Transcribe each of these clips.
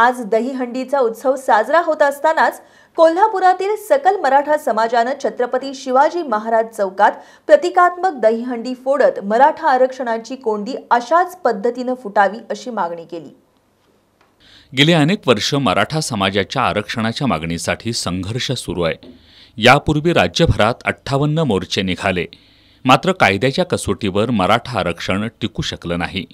आज दहीहंडीचा उत्सव साजरा होत असतानाच कोल्हापुरातील सकल मराठा समाजानं छत्रपती शिवाजी महाराज चौकात प्रतिकात्मक दहीहंडी फोडत मराठा आरक्षणाची कोंडी अशाच पद्धतीनं फुटावी अशी मागणी केली गेले अनेक वर्ष मराठा समाजाच्या आरक्षणाच्या मागणीसाठी संघर्ष सुरू आहे यापूर्वी राज्यभरात अठ्ठावन्न मोर्चे निघाले मात्र कायद्याच्या कसोटीवर मराठा आरक्षण टिकू शकलं नाही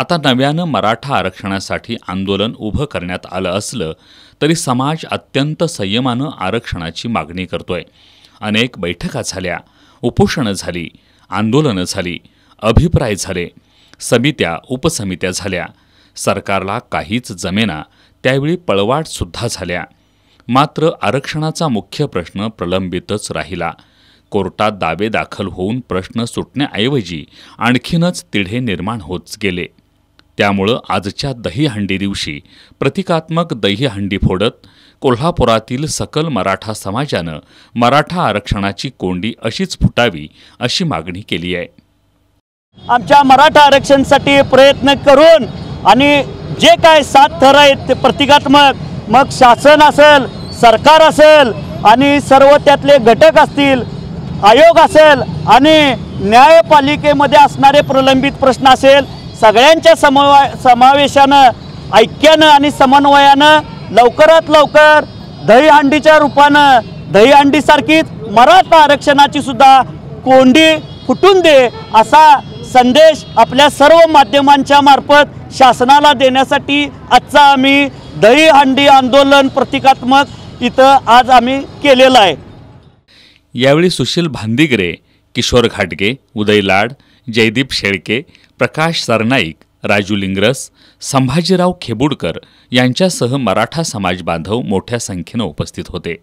आता नव्यानं मराठा आरक्षणासाठी आंदोलन उभं करण्यात आलं असलं तरी समाज अत्यंत संयमानं आरक्षणाची मागणी करतोय अनेक बैठका झाल्या उपोषणं झाली आंदोलनं झाली अभिप्राय झाले समित्या उपसमित्या झाल्या सरकारला काहीच जमेना त्यावेळी पळवाटसुद्धा झाल्या मात्र आरक्षणाचा मुख्य प्रश्न प्रलंबितच राहिला कोर्टात दावे दाखल होऊन प्रश्न सुटण्याऐवजी आणखीनच तिढे निर्माण होत गेले त्यामुळं आजच्या दहीहंडी दिवशी प्रतिकात्मक दहीहंडी फोडत कोल्हापुरातील सकल मराठा समाजानं मराठा आरक्षणाची कोंडी अशीच फुटावी अशी मागणी केली आहे आमच्या मराठा आरक्षणसाठी प्रयत्न करून आणि जे काय सात थर आहेत ते प्रतिकात्मक मग शासन असेल सरकार असेल आणि सर्व त्यातले घटक असतील आयोग असेल आणि न्यायपालिकेमध्ये असणारे प्रलंबित प्रश्न असेल सगळ्यांच्या समवा समावेशानं ऐक्यानं आणि समन्वयानं लवकरात लवकर दहीहंडीच्या रूपानं दहीहंडीसारखीच मराठा आरक्षणाची सुद्धा कोंडी फुटून दे असा संदेश आपल्या सर्व माध्यमांच्या मार्फत शासनाला देण्यासाठी आजचा आम्ही दहीहंडी आंदोलन प्रतिकात्मक इथं आज आम्ही केलेलं आहे यावेळी सुशील भांदिगरे किशोर घाटगे उदय लाड जयदीप शेळके प्रकाश सरनाईक राजू लिंगरस संभाजीराव खेबुडकर यांच्यासह मराठा समाजबांधव मोठ्या संख्येनं उपस्थित होते